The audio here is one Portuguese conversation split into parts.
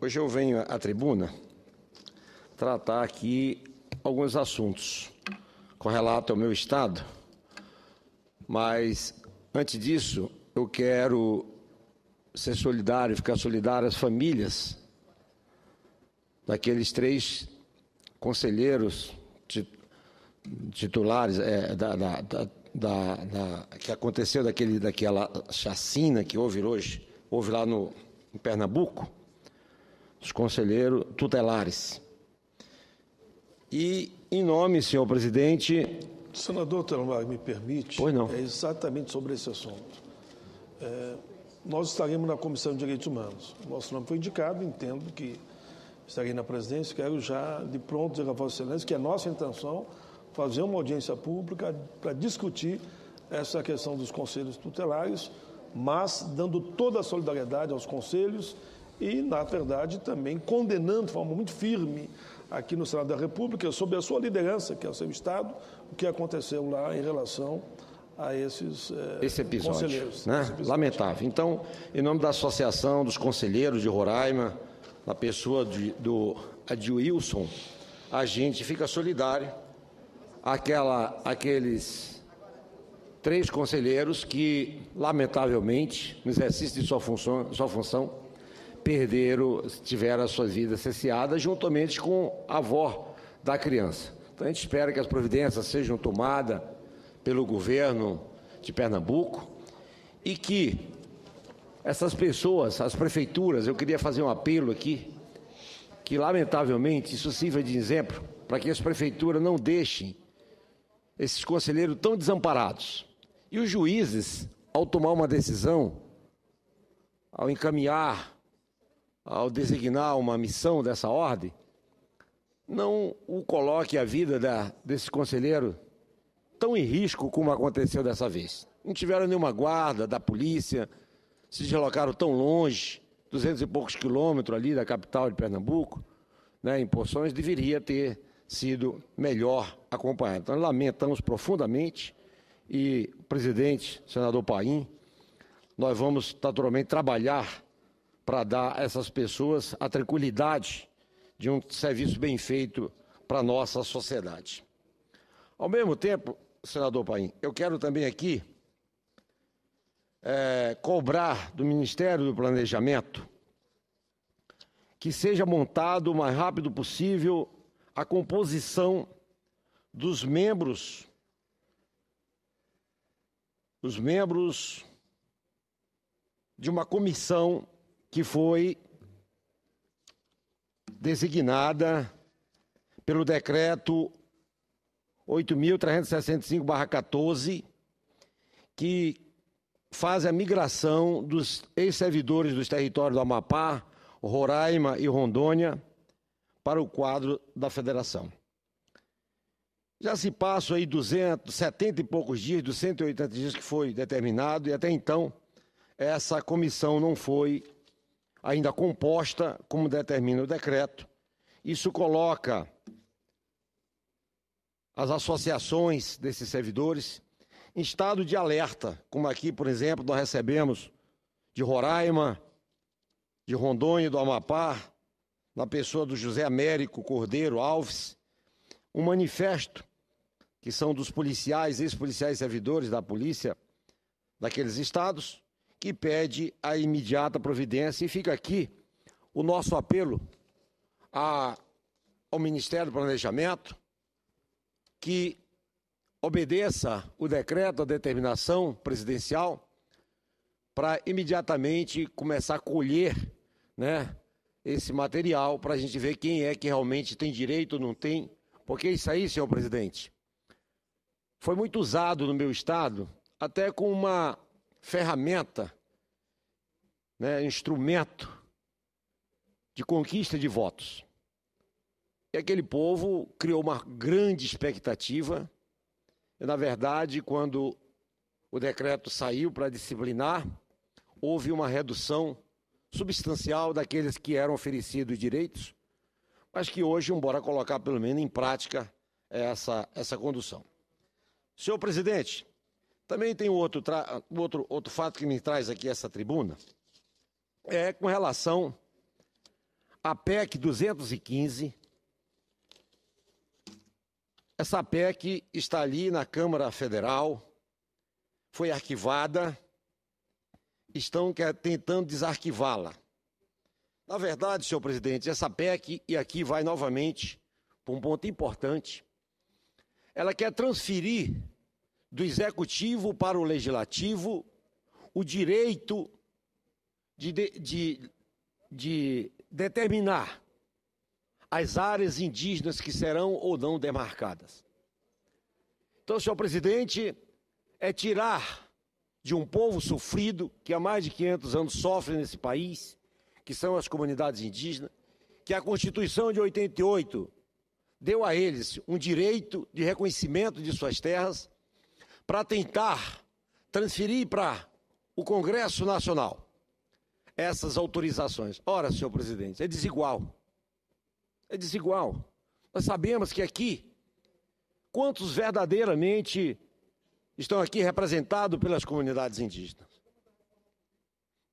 Hoje eu venho à tribuna tratar aqui alguns assuntos com relato ao meu estado, mas antes disso eu quero ser solidário, ficar solidário às famílias daqueles três conselheiros titulares é, da, da, da, da, que aconteceu daquele, daquela chacina que houve hoje, houve lá no em Pernambuco dos conselheiros tutelares. E, em nome, senhor presidente. Senador Telomar, me permite? Pois não. É exatamente sobre esse assunto. É, nós estaremos na Comissão de Direitos Humanos. Nosso nome foi indicado, entendo que estarei na presidência. Quero já, de pronto, dizer a Vossa Excelência que é nossa intenção fazer uma audiência pública para discutir essa questão dos conselhos tutelares, mas dando toda a solidariedade aos conselhos e, na verdade, também condenando de forma muito firme aqui no Senado da República, sob a sua liderança, que é o seu Estado, o que aconteceu lá em relação a esses é, Esse episódio, conselheiros. Né? Esse episódio. Lamentável. Então, em nome da Associação dos Conselheiros de Roraima, na pessoa de, do Adilson, a gente fica solidário àquela, àqueles três conselheiros que, lamentavelmente, no exercício de sua função, sua função perderam, tiveram as suas vidas cesseadas, juntamente com a avó da criança. Então a gente espera que as providências sejam tomadas pelo governo de Pernambuco e que essas pessoas, as prefeituras, eu queria fazer um apelo aqui, que lamentavelmente isso sirva de exemplo para que as prefeituras não deixem esses conselheiros tão desamparados. E os juízes, ao tomar uma decisão, ao encaminhar ao designar uma missão dessa ordem, não o coloque a vida da, desse conselheiro tão em risco como aconteceu dessa vez. Não tiveram nenhuma guarda da polícia, se deslocaram tão longe, duzentos e poucos quilômetros ali da capital de Pernambuco, né, em porções, deveria ter sido melhor acompanhado. Então, lamentamos profundamente e presidente, senador Paim, nós vamos naturalmente trabalhar para dar a essas pessoas a tranquilidade de um serviço bem feito para a nossa sociedade. Ao mesmo tempo, senador Paim, eu quero também aqui é, cobrar do Ministério do Planejamento que seja montado o mais rápido possível a composição dos membros, os membros de uma comissão que foi designada pelo decreto 8.365-14, que faz a migração dos ex-servidores dos territórios do Amapá, Roraima e Rondônia para o quadro da federação. Já se passam aí 270 e poucos dias dos 180 dias que foi determinado e até então essa comissão não foi ainda composta, como determina o decreto. Isso coloca as associações desses servidores em estado de alerta, como aqui, por exemplo, nós recebemos de Roraima, de Rondônia, do Amapá, na pessoa do José Américo Cordeiro Alves, um manifesto que são dos policiais, ex-policiais servidores da polícia daqueles estados, que pede a imediata providência. E fica aqui o nosso apelo a, ao Ministério do Planejamento que obedeça o decreto, a determinação presidencial, para imediatamente começar a colher né, esse material, para a gente ver quem é que realmente tem direito ou não tem. Porque isso aí, senhor presidente, foi muito usado no meu estado, até com uma ferramenta, né, instrumento de conquista de votos. E aquele povo criou uma grande expectativa. E, na verdade, quando o decreto saiu para disciplinar, houve uma redução substancial daqueles que eram oferecidos direitos, mas que hoje, embora colocar pelo menos em prática é essa, essa condução. Senhor presidente, também tem outro, outro, outro fato que me traz aqui essa tribuna, é com relação à PEC 215. Essa PEC está ali na Câmara Federal, foi arquivada, estão tentando desarquivá-la. Na verdade, senhor presidente, essa PEC, e aqui vai novamente para um ponto importante, ela quer transferir do executivo para o legislativo o direito de, de, de, de determinar as áreas indígenas que serão ou não demarcadas. Então, senhor presidente, é tirar de um povo sofrido, que há mais de 500 anos sofre nesse país, que são as comunidades indígenas, que a Constituição de 88 deu a eles um direito de reconhecimento de suas terras para tentar transferir para o Congresso Nacional essas autorizações. Ora, senhor presidente, é desigual. É desigual. Nós sabemos que aqui, quantos verdadeiramente estão aqui representados pelas comunidades indígenas?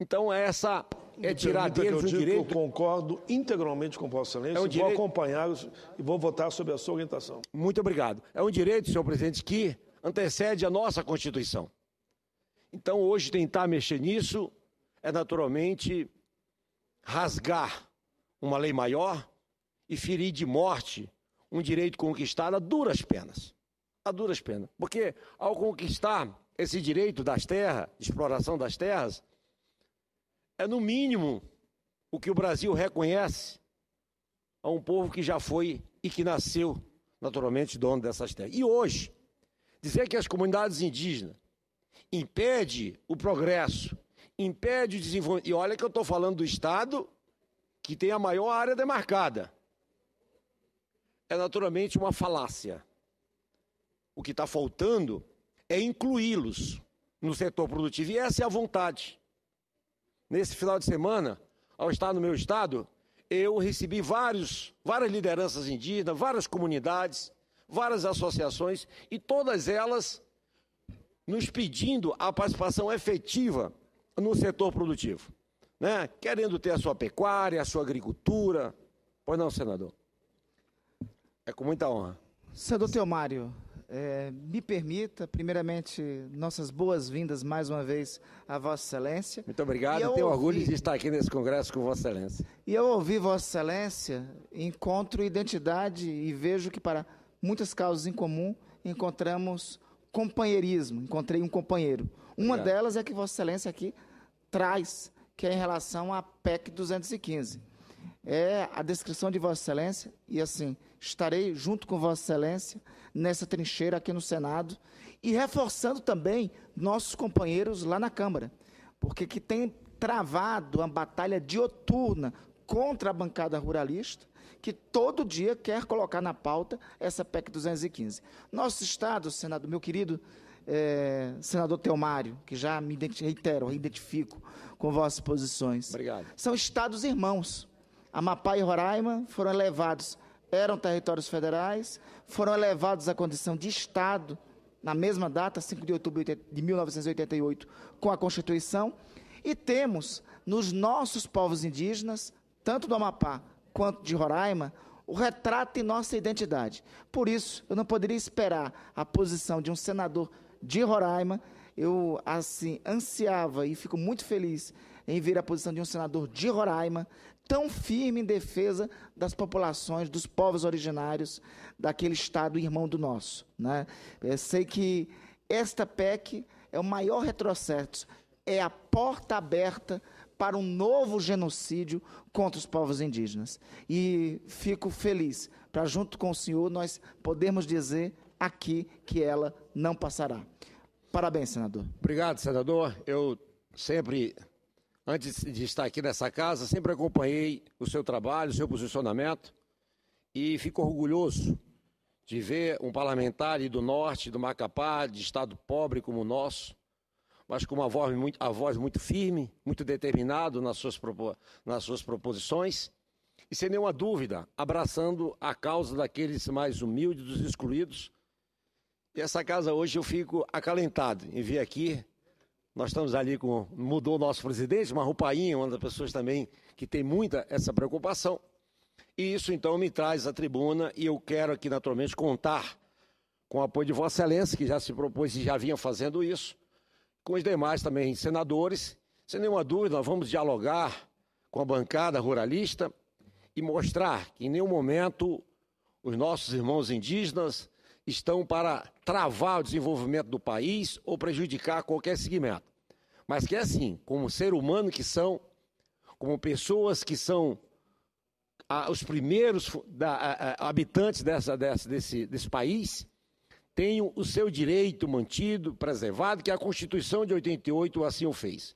Então, essa é tirar deles o direito. eu concordo integralmente com o Vossa Excelência. É um direito... Vou acompanhar e vou votar sobre a sua orientação. Muito obrigado. É um direito, senhor presidente, que antecede a nossa Constituição. Então, hoje, tentar mexer nisso é naturalmente rasgar uma lei maior e ferir de morte um direito conquistado a duras penas. A duras penas. Porque ao conquistar esse direito das terras, de exploração das terras, é no mínimo o que o Brasil reconhece a um povo que já foi e que nasceu naturalmente dono dessas terras. E hoje, dizer que as comunidades indígenas impede o progresso, impede o desenvolvimento. E olha que eu estou falando do Estado que tem a maior área demarcada. É naturalmente uma falácia. O que está faltando é incluí-los no setor produtivo. E essa é a vontade. Nesse final de semana, ao estar no meu estado, eu recebi vários, várias lideranças indígenas, várias comunidades, várias associações e todas elas nos pedindo a participação efetiva no setor produtivo, né? querendo ter a sua pecuária, a sua agricultura. Pois não, senador? É com muita honra. Senador Teomário, é, me permita, primeiramente, nossas boas-vindas mais uma vez à Vossa Excelência. Muito obrigado, eu tenho ouvi... orgulho de estar aqui nesse congresso com Vossa Excelência. E eu ouvi Vossa Excelência, encontro identidade e vejo que para muitas causas em comum, encontramos companheirismo, encontrei um companheiro. Uma é. delas é que Vossa Excelência aqui traz, que é em relação à PEC 215. É a descrição de Vossa Excelência, e assim, estarei junto com Vossa Excelência nessa trincheira aqui no Senado e reforçando também nossos companheiros lá na Câmara, porque que tem travado uma batalha dioturna contra a bancada ruralista que todo dia quer colocar na pauta essa PEC 215. Nosso Estado, senador meu querido é, senador Teomário, que já me reitero, reidentifico com vossas posições. Obrigado. São Estados irmãos. Amapá e Roraima foram elevados, eram territórios federais, foram elevados à condição de Estado na mesma data, 5 de outubro de 1988, com a Constituição, e temos nos nossos povos indígenas, tanto do Amapá quanto de Roraima, o retrato em nossa identidade. Por isso, eu não poderia esperar a posição de um senador de Roraima. Eu, assim, ansiava e fico muito feliz em ver a posição de um senador de Roraima tão firme em defesa das populações, dos povos originários daquele estado irmão do nosso. Né? Eu sei que esta PEC é o maior retrocesso, é a porta aberta para um novo genocídio contra os povos indígenas. E fico feliz para, junto com o senhor, nós podermos dizer aqui que ela não passará. Parabéns, senador. Obrigado, senador. Eu sempre, antes de estar aqui nessa casa, sempre acompanhei o seu trabalho, o seu posicionamento e fico orgulhoso de ver um parlamentar do norte, do Macapá, de estado pobre como o nosso, mas com uma voz muito, a voz muito firme, muito determinado nas suas, nas suas proposições, e sem nenhuma dúvida, abraçando a causa daqueles mais humildes, dos excluídos. E essa casa hoje eu fico acalentado em vir aqui. Nós estamos ali com. Mudou o nosso presidente, mas o uma das pessoas também que tem muita essa preocupação. E isso então me traz à tribuna e eu quero aqui naturalmente contar com o apoio de Vossa Excelência, que já se propôs e já vinha fazendo isso, com os demais também senadores. Sem nenhuma dúvida, nós vamos dialogar com a bancada ruralista e mostrar que em nenhum momento os nossos irmãos indígenas estão para travar o desenvolvimento do país ou prejudicar qualquer segmento. Mas que é assim, como ser humano que são, como pessoas que são ah, os primeiros da, ah, habitantes dessa, dessa, desse, desse país, tenham o seu direito mantido, preservado, que a Constituição de 88 assim o fez.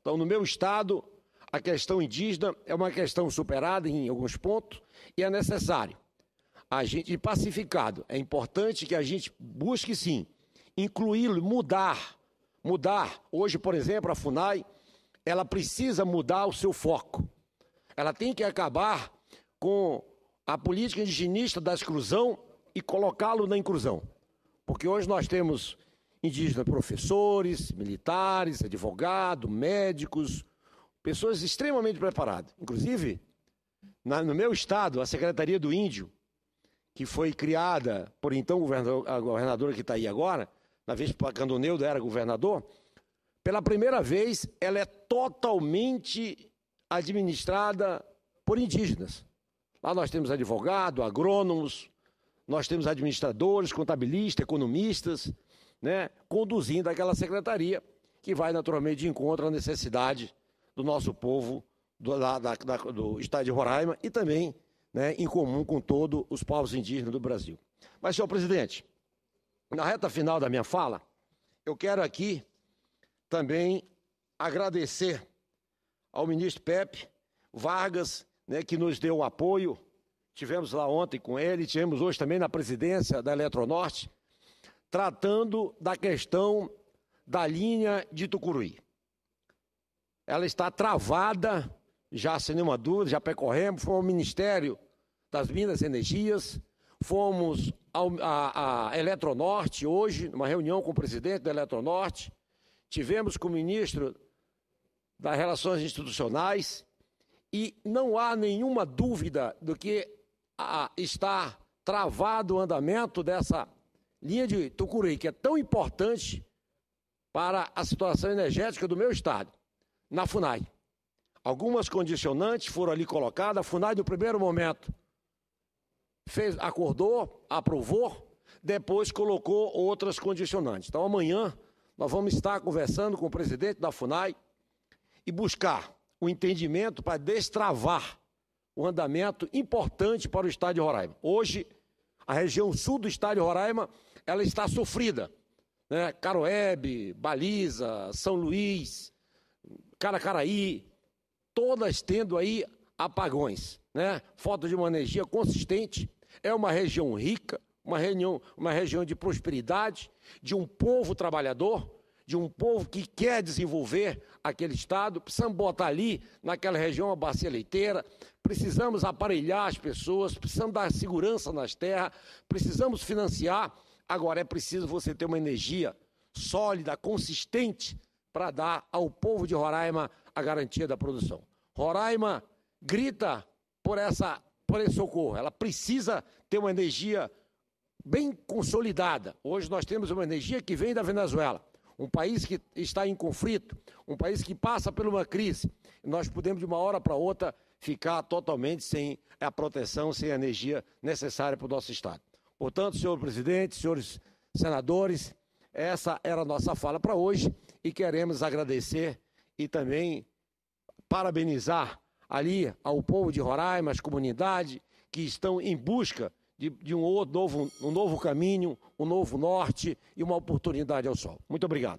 Então, no meu estado, a questão indígena é uma questão superada em alguns pontos e é necessário a gente pacificado. É importante que a gente busque sim incluí-lo, mudar, mudar. Hoje, por exemplo, a Funai, ela precisa mudar o seu foco. Ela tem que acabar com a política indigenista da exclusão e colocá-lo na inclusão. Porque hoje nós temos indígenas professores, militares, advogados, médicos, pessoas extremamente preparadas. Inclusive, na, no meu estado, a Secretaria do Índio, que foi criada por então governador, a governadora que está aí agora, na vez que Candoneudo era governador, pela primeira vez ela é totalmente administrada por indígenas. Lá nós temos advogado, agrônomos, nós temos administradores, contabilistas, economistas, né, conduzindo aquela secretaria que vai naturalmente de encontro à necessidade do nosso povo do, da, da, do estado de Roraima e também né, em comum com todos os povos indígenas do Brasil. Mas, senhor presidente, na reta final da minha fala, eu quero aqui também agradecer ao ministro Pepe Vargas, né, que nos deu o apoio Tivemos lá ontem com ele, tivemos hoje também na presidência da Eletronorte, tratando da questão da linha de Tucuruí. Ela está travada, já sem nenhuma dúvida, já percorremos, foi ao Ministério das Minas e Energias, fomos à Eletronorte hoje, numa reunião com o presidente da Eletronorte, tivemos com o ministro das Relações Institucionais e não há nenhuma dúvida do que a, está travado o andamento dessa linha de Tucuruí, que é tão importante para a situação energética do meu estado, na FUNAI. Algumas condicionantes foram ali colocadas, a FUNAI, no primeiro momento, fez, acordou, aprovou, depois colocou outras condicionantes. Então, amanhã, nós vamos estar conversando com o presidente da FUNAI e buscar o entendimento para destravar um andamento importante para o estado de Roraima. Hoje, a região sul do estado de Roraima, ela está sofrida. Né? Caroebe, Baliza, São Luís, Caracaraí, todas tendo aí apagões. Né? Falta de uma energia consistente. É uma região rica, uma, região uma região de prosperidade, de um povo trabalhador, de um povo que quer desenvolver aquele estado, precisamos botar ali, naquela região, a bacia leiteira, precisamos aparelhar as pessoas, precisamos dar segurança nas terras, precisamos financiar. Agora é preciso você ter uma energia sólida, consistente, para dar ao povo de Roraima a garantia da produção. Roraima grita por essa por esse socorro. Ela precisa ter uma energia bem consolidada. Hoje nós temos uma energia que vem da Venezuela um país que está em conflito, um país que passa por uma crise. Nós podemos, de uma hora para outra, ficar totalmente sem a proteção, sem a energia necessária para o nosso Estado. Portanto, senhor presidente, senhores senadores, essa era a nossa fala para hoje e queremos agradecer e também parabenizar ali ao povo de Roraima, as comunidades que estão em busca de, de um novo, um novo caminho, um novo norte e uma oportunidade ao sol. Muito obrigado.